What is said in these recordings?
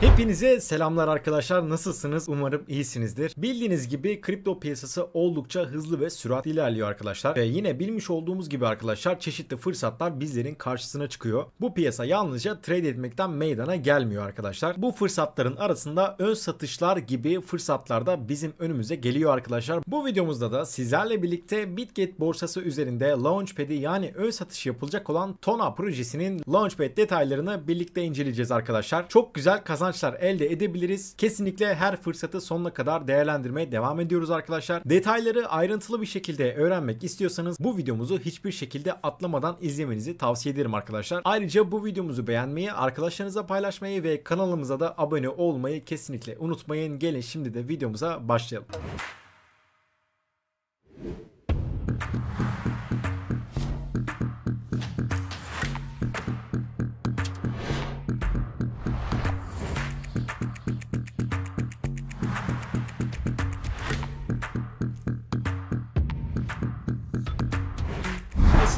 Hepinize selamlar arkadaşlar. Nasılsınız? Umarım iyisinizdir. Bildiğiniz gibi kripto piyasası oldukça hızlı ve süratli ilerliyor arkadaşlar. Ve yine bilmiş olduğumuz gibi arkadaşlar çeşitli fırsatlar bizlerin karşısına çıkıyor. Bu piyasa yalnızca trade etmekten meydana gelmiyor arkadaşlar. Bu fırsatların arasında ön satışlar gibi fırsatlar da bizim önümüze geliyor arkadaşlar. Bu videomuzda da sizlerle birlikte Bitget borsası üzerinde Launchpad'i yani ön satış yapılacak olan Tona projesinin Launchpad detaylarını birlikte inceleyeceğiz arkadaşlar. Çok güzel kazan kazançlar elde edebiliriz. Kesinlikle her fırsatı sonuna kadar değerlendirmeye devam ediyoruz arkadaşlar. Detayları ayrıntılı bir şekilde öğrenmek istiyorsanız bu videomuzu hiçbir şekilde atlamadan izlemenizi tavsiye ederim arkadaşlar. Ayrıca bu videomuzu beğenmeyi, arkadaşlarınıza paylaşmayı ve kanalımıza da abone olmayı kesinlikle unutmayın. Gelin şimdi de videomuza başlayalım.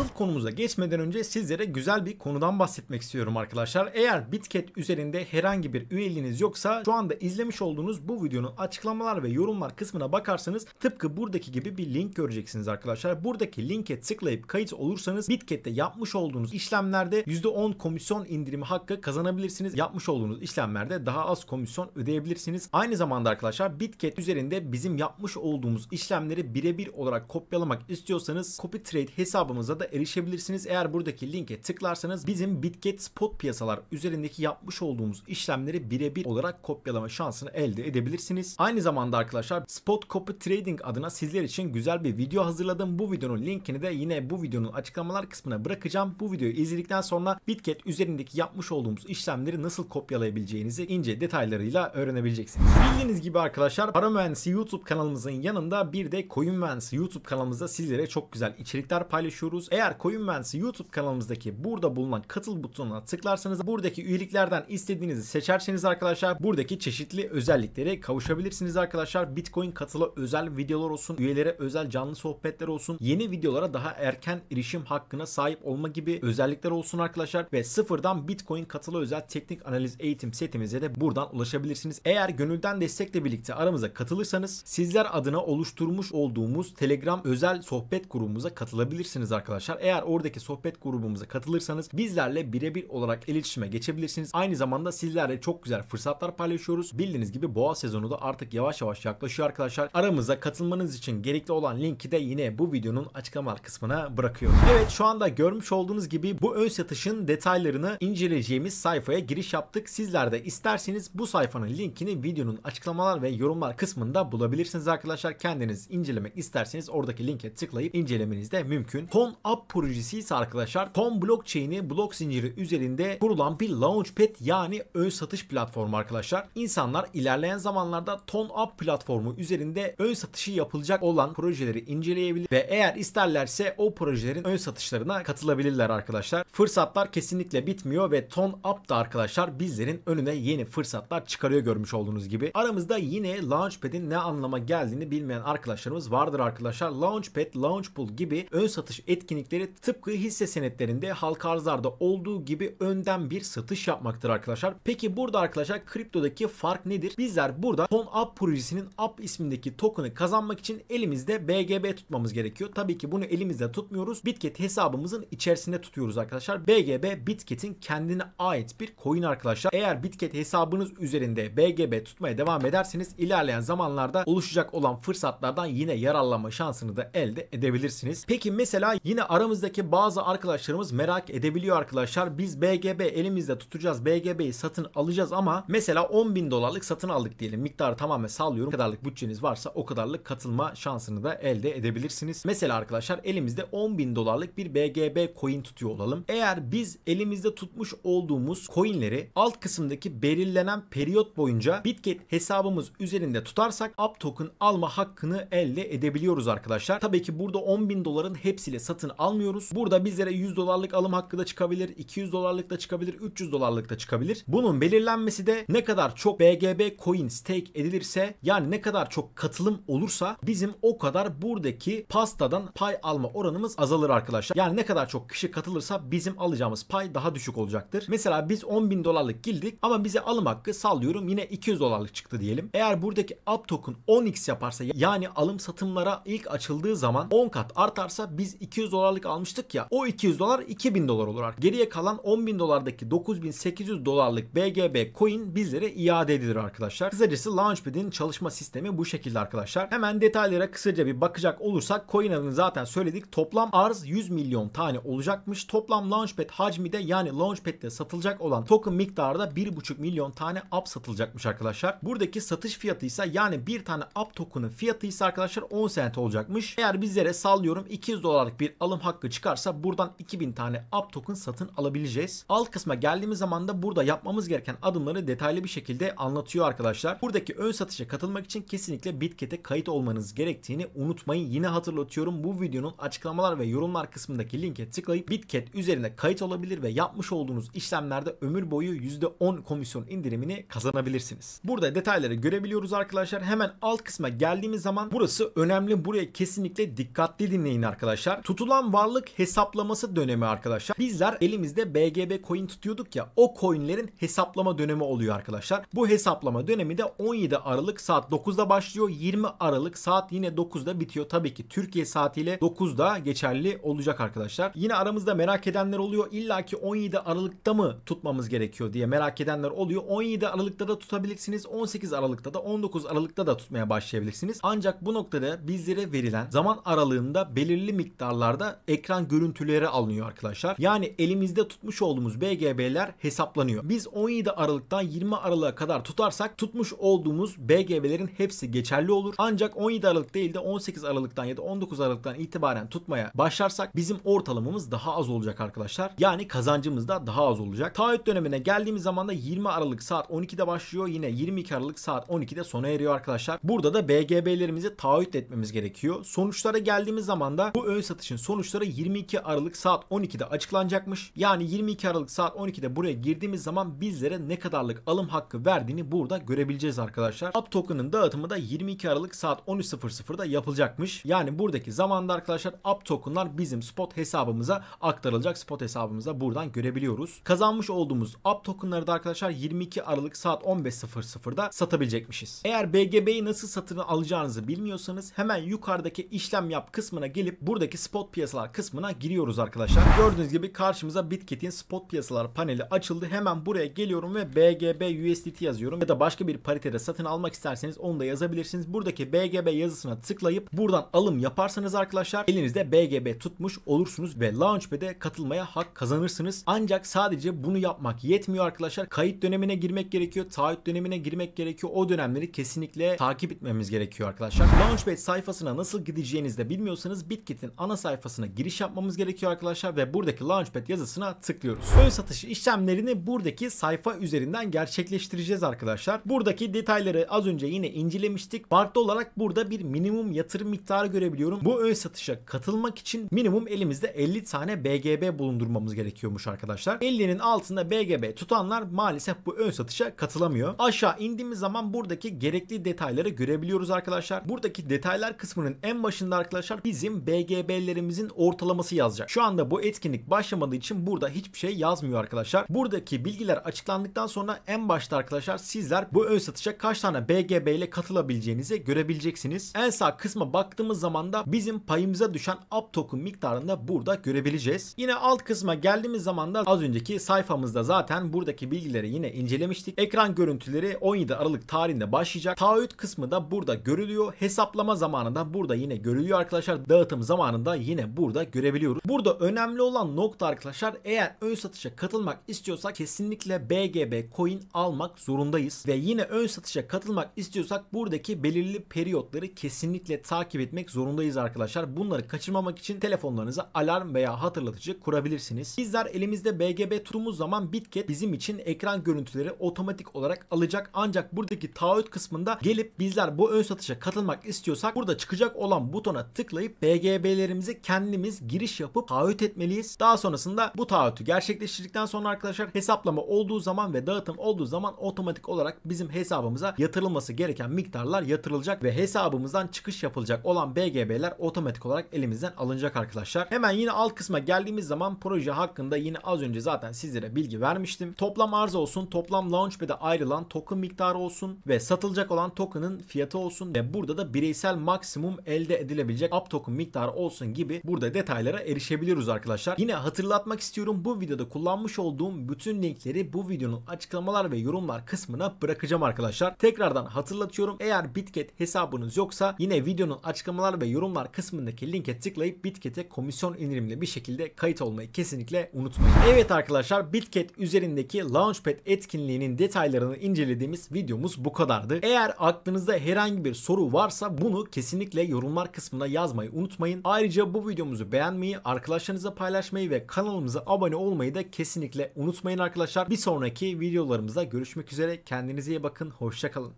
Asıl konumuza geçmeden önce sizlere güzel bir konudan bahsetmek istiyorum arkadaşlar. Eğer Bitget üzerinde herhangi bir üyeliğiniz yoksa şu anda izlemiş olduğunuz bu videonun açıklamalar ve yorumlar kısmına bakarsanız tıpkı buradaki gibi bir link göreceksiniz arkadaşlar. Buradaki linke tıklayıp kayıt olursanız Bitget'te yapmış olduğunuz işlemlerde %10 komisyon indirimi hakkı kazanabilirsiniz. Yapmış olduğunuz işlemlerde daha az komisyon ödeyebilirsiniz. Aynı zamanda arkadaşlar Bitget üzerinde bizim yapmış olduğumuz işlemleri birebir olarak kopyalamak istiyorsanız CopyTrade hesabımıza da erişebilirsiniz. Eğer buradaki linke tıklarsanız bizim Bitget spot piyasalar üzerindeki yapmış olduğumuz işlemleri birebir olarak kopyalama şansını elde edebilirsiniz. Aynı zamanda arkadaşlar Spot Copy Trading adına sizler için güzel bir video hazırladım. Bu videonun linkini de yine bu videonun açıklamalar kısmına bırakacağım. Bu videoyu izledikten sonra Bitget üzerindeki yapmış olduğumuz işlemleri nasıl kopyalayabileceğinizi ince detaylarıyla öğrenebileceksiniz. Bildiğiniz gibi arkadaşlar Para Mühendisi YouTube kanalımızın yanında bir de Coin Mühendisi YouTube kanalımızda sizlere çok güzel içerikler paylaşıyoruz. Eğer eğer CoinVents'i YouTube kanalımızdaki burada bulunan katıl butonuna tıklarsanız buradaki üyeliklerden istediğinizi seçerseniz arkadaşlar buradaki çeşitli özelliklere kavuşabilirsiniz arkadaşlar. Bitcoin katıla özel videolar olsun, üyelere özel canlı sohbetler olsun, yeni videolara daha erken erişim hakkına sahip olma gibi özellikler olsun arkadaşlar ve sıfırdan Bitcoin katıla özel teknik analiz eğitim setimize de buradan ulaşabilirsiniz. Eğer gönülden destekle birlikte aramıza katılırsanız sizler adına oluşturmuş olduğumuz Telegram özel sohbet grubumuza katılabilirsiniz arkadaşlar arkadaşlar. Eğer oradaki sohbet grubumuza katılırsanız bizlerle birebir olarak iletişime geçebilirsiniz. Aynı zamanda sizlerle çok güzel fırsatlar paylaşıyoruz. Bildiğiniz gibi boğa sezonu da artık yavaş yavaş yaklaşıyor arkadaşlar. Aramıza katılmanız için gerekli olan linki de yine bu videonun açıklama kısmına bırakıyorum. Evet şu anda görmüş olduğunuz gibi bu ön satışın detaylarını inceleyeceğimiz sayfaya giriş yaptık. Sizler de isterseniz bu sayfanın linkini videonun açıklamalar ve yorumlar kısmında bulabilirsiniz arkadaşlar. Kendiniz incelemek isterseniz oradaki linke tıklayıp incelemeniz de mümkün. Kon Up hub projesi ise arkadaşlar Tom blockchain'i blok zinciri üzerinde kurulan bir launchpad yani ön satış platformu arkadaşlar. İnsanlar ilerleyen zamanlarda Ton Up platformu üzerinde ön satışı yapılacak olan projeleri inceleyebilir ve eğer isterlerse o projelerin ön satışlarına katılabilirler arkadaşlar. Fırsatlar kesinlikle bitmiyor ve Ton Up da arkadaşlar bizlerin önüne yeni fırsatlar çıkarıyor görmüş olduğunuz gibi. Aramızda yine Launchpad'in ne anlama geldiğini bilmeyen arkadaşlarımız vardır arkadaşlar. Launchpad, Launchpool gibi ön satış etkinlik etkinlikleri tıpkı hisse senetlerinde halka arzlarda olduğu gibi önden bir satış yapmaktır arkadaşlar. Peki burada arkadaşlar kriptodaki fark nedir? Bizler burada Ton Up projesinin Up ismindeki token'ı kazanmak için elimizde BGB tutmamız gerekiyor. Tabii ki bunu elimizde tutmuyoruz. Bitget hesabımızın içerisinde tutuyoruz arkadaşlar. BGB Bitget'in kendine ait bir coin arkadaşlar. Eğer Bitget hesabınız üzerinde BGB tutmaya devam ederseniz ilerleyen zamanlarda oluşacak olan fırsatlardan yine yararlanma şansını da elde edebilirsiniz. Peki mesela yine aramızdaki bazı arkadaşlarımız merak edebiliyor arkadaşlar. Biz BGB elimizde tutacağız. BGB'yi satın alacağız ama mesela 10 bin dolarlık satın aldık diyelim. Miktarı tamamen sallıyorum. O kadarlık bütçeniz varsa o kadarlık katılma şansını da elde edebilirsiniz. Mesela arkadaşlar elimizde 10 bin dolarlık bir BGB coin tutuyor olalım. Eğer biz elimizde tutmuş olduğumuz coinleri alt kısımdaki belirlenen periyot boyunca Bitget hesabımız üzerinde tutarsak up token alma hakkını elde edebiliyoruz arkadaşlar. Tabii ki burada 10 bin doların hepsiyle satın almıyoruz. Burada bizlere 100 dolarlık alım hakkı da çıkabilir. 200 dolarlık da çıkabilir. 300 dolarlık da çıkabilir. Bunun belirlenmesi de ne kadar çok BGB coin stake edilirse yani ne kadar çok katılım olursa bizim o kadar buradaki pastadan pay alma oranımız azalır arkadaşlar. Yani ne kadar çok kişi katılırsa bizim alacağımız pay daha düşük olacaktır. Mesela biz 10 bin dolarlık girdik ama bize alım hakkı sallıyorum yine 200 dolarlık çıktı diyelim. Eğer buradaki up token 10x yaparsa yani alım satımlara ilk açıldığı zaman 10 kat artarsa biz 200 dolar dolarlık almıştık ya o 200 dolar 2000 dolar olur artık. Geriye kalan 10 bin dolardaki 9800 dolarlık BGB coin bizlere iade edilir arkadaşlar. Kısacası Launchpad'in çalışma sistemi bu şekilde arkadaşlar. Hemen detaylara kısaca bir bakacak olursak coin adını zaten söyledik. Toplam arz 100 milyon tane olacakmış. Toplam Launchpad hacmi de yani Launchpad'de satılacak olan token miktarı da 1.5 milyon tane up satılacakmış arkadaşlar. Buradaki satış fiyatı ise yani bir tane up token'ın fiyatı ise arkadaşlar 10 sent olacakmış. Eğer bizlere sallıyorum 200 dolarlık bir alım kullanım hakkı çıkarsa buradan 2000 tane app token satın alabileceğiz. Alt kısma geldiğimiz zaman da burada yapmamız gereken adımları detaylı bir şekilde anlatıyor arkadaşlar. Buradaki ön satışa katılmak için kesinlikle Bitket'e kayıt olmanız gerektiğini unutmayın. Yine hatırlatıyorum bu videonun açıklamalar ve yorumlar kısmındaki linke tıklayıp Bitket üzerine kayıt olabilir ve yapmış olduğunuz işlemlerde ömür boyu %10 komisyon indirimini kazanabilirsiniz. Burada detayları görebiliyoruz arkadaşlar. Hemen alt kısma geldiğimiz zaman burası önemli. Buraya kesinlikle dikkatli dinleyin arkadaşlar. Tutulan varlık hesaplaması dönemi arkadaşlar. Bizler elimizde BGB coin tutuyorduk ya o coinlerin hesaplama dönemi oluyor arkadaşlar. Bu hesaplama dönemi de 17 Aralık saat 9'da başlıyor. 20 Aralık saat yine 9'da bitiyor. Tabii ki Türkiye saatiyle 9'da geçerli olacak arkadaşlar. Yine aramızda merak edenler oluyor. İlla ki 17 Aralık'ta mı tutmamız gerekiyor diye merak edenler oluyor. 17 Aralık'ta da tutabilirsiniz. 18 Aralık'ta da 19 Aralık'ta da tutmaya başlayabilirsiniz. Ancak bu noktada bizlere verilen zaman aralığında belirli miktarlarda ekran görüntüleri alınıyor arkadaşlar. Yani elimizde tutmuş olduğumuz BGB'ler hesaplanıyor. Biz 17 Aralık'tan 20 Aralık'a kadar tutarsak tutmuş olduğumuz BGB'lerin hepsi geçerli olur. Ancak 17 Aralık değil de 18 Aralık'tan ya da 19 Aralık'tan itibaren tutmaya başlarsak bizim ortalamamız daha az olacak arkadaşlar. Yani kazancımız da daha az olacak. Taahhüt dönemine geldiğimiz zaman da 20 Aralık saat 12'de başlıyor. Yine 22 Aralık saat 12'de sona eriyor arkadaşlar. Burada da BGB'lerimizi taahhüt etmemiz gerekiyor. Sonuçlara geldiğimiz zaman da bu ön satışın sonuç sonuçları 22 Aralık saat 12'de açıklanacakmış. Yani 22 Aralık saat 12'de buraya girdiğimiz zaman bizlere ne kadarlık alım hakkı verdiğini burada görebileceğiz arkadaşlar. Up token'ın dağıtımı da 22 Aralık saat 13.00'da yapılacakmış. Yani buradaki zamanda arkadaşlar up token'lar bizim spot hesabımıza aktarılacak. Spot hesabımıza buradan görebiliyoruz. Kazanmış olduğumuz up token'ları da arkadaşlar 22 Aralık saat 15.00'da satabilecekmişiz. Eğer BGB'yi nasıl satın alacağınızı bilmiyorsanız hemen yukarıdaki işlem yap kısmına gelip buradaki spot piyasası piyasalar kısmına giriyoruz arkadaşlar. Gördüğünüz gibi karşımıza Bitkit'in spot piyasalar paneli açıldı. Hemen buraya geliyorum ve BGB USDT yazıyorum. Ya da başka bir paritede satın almak isterseniz onu da yazabilirsiniz. Buradaki BGB yazısına tıklayıp buradan alım yaparsanız arkadaşlar elinizde BGB tutmuş olursunuz ve Launchpad'e katılmaya hak kazanırsınız. Ancak sadece bunu yapmak yetmiyor arkadaşlar. Kayıt dönemine girmek gerekiyor. Taahhüt dönemine girmek gerekiyor. O dönemleri kesinlikle takip etmemiz gerekiyor arkadaşlar. Launchpad sayfasına nasıl gideceğinizi de bilmiyorsanız Bitkit'in ana sayfasına sayfasına giriş yapmamız gerekiyor arkadaşlar ve buradaki Launchpad yazısına tıklıyoruz. Ön satışı işlemlerini buradaki sayfa üzerinden gerçekleştireceğiz arkadaşlar. Buradaki detayları az önce yine incelemiştik. Farklı olarak burada bir minimum yatırım miktarı görebiliyorum. Bu ön satışa katılmak için minimum elimizde 50 tane BGB bulundurmamız gerekiyormuş arkadaşlar. 50'nin altında BGB tutanlar maalesef bu ön satışa katılamıyor. Aşağı indiğimiz zaman buradaki gerekli detayları görebiliyoruz arkadaşlar. Buradaki detaylar kısmının en başında arkadaşlar bizim BGB'lerimizin ortalaması yazacak. Şu anda bu etkinlik başlamadığı için burada hiçbir şey yazmıyor arkadaşlar. Buradaki bilgiler açıklandıktan sonra en başta arkadaşlar sizler bu ön satışa kaç tane BGB ile katılabileceğinizi görebileceksiniz. En sağ kısma baktığımız zaman da bizim payımıza düşen up token da burada görebileceğiz. Yine alt kısma geldiğimiz zaman da az önceki sayfamızda zaten buradaki bilgileri yine incelemiştik. Ekran görüntüleri 17 Aralık tarihinde başlayacak. Taahhüt kısmı da burada görülüyor. Hesaplama zamanında burada yine görülüyor arkadaşlar. Dağıtım zamanında yine bu burada görebiliyoruz. Burada önemli olan nokta arkadaşlar eğer ön satışa katılmak istiyorsak kesinlikle BGB coin almak zorundayız. Ve yine ön satışa katılmak istiyorsak buradaki belirli periyotları kesinlikle takip etmek zorundayız arkadaşlar. Bunları kaçırmamak için telefonlarınıza alarm veya hatırlatıcı kurabilirsiniz. Bizler elimizde BGB tutumuz zaman Bitget bizim için ekran görüntüleri otomatik olarak alacak. Ancak buradaki taahhüt kısmında gelip bizler bu ön satışa katılmak istiyorsak burada çıkacak olan butona tıklayıp BGB'lerimizi kendi kendimiz giriş yapıp taahhüt etmeliyiz. Daha sonrasında bu taahhütü gerçekleştirdikten sonra arkadaşlar hesaplama olduğu zaman ve dağıtım olduğu zaman otomatik olarak bizim hesabımıza yatırılması gereken miktarlar yatırılacak ve hesabımızdan çıkış yapılacak olan BGB'ler otomatik olarak elimizden alınacak arkadaşlar. Hemen yine alt kısma geldiğimiz zaman proje hakkında yine az önce zaten sizlere bilgi vermiştim. Toplam arz olsun, toplam launchpad'e ayrılan token miktarı olsun ve satılacak olan token'ın fiyatı olsun ve burada da bireysel maksimum elde edilebilecek up token miktarı olsun gibi burada burada detaylara erişebiliriz arkadaşlar. Yine hatırlatmak istiyorum bu videoda kullanmış olduğum bütün linkleri bu videonun açıklamalar ve yorumlar kısmına bırakacağım arkadaşlar. Tekrardan hatırlatıyorum eğer Bitget hesabınız yoksa yine videonun açıklamalar ve yorumlar kısmındaki linke tıklayıp Bitket'e komisyon indirimli bir şekilde kayıt olmayı kesinlikle unutmayın. Evet arkadaşlar Bitget üzerindeki Launchpad etkinliğinin detaylarını incelediğimiz videomuz bu kadardı. Eğer aklınızda herhangi bir soru varsa bunu kesinlikle yorumlar kısmına yazmayı unutmayın. Ayrıca bu videomu videomuzu beğenmeyi, arkadaşlarınıza paylaşmayı ve kanalımıza abone olmayı da kesinlikle unutmayın arkadaşlar. Bir sonraki videolarımızda görüşmek üzere. Kendinize iyi bakın. Hoşçakalın.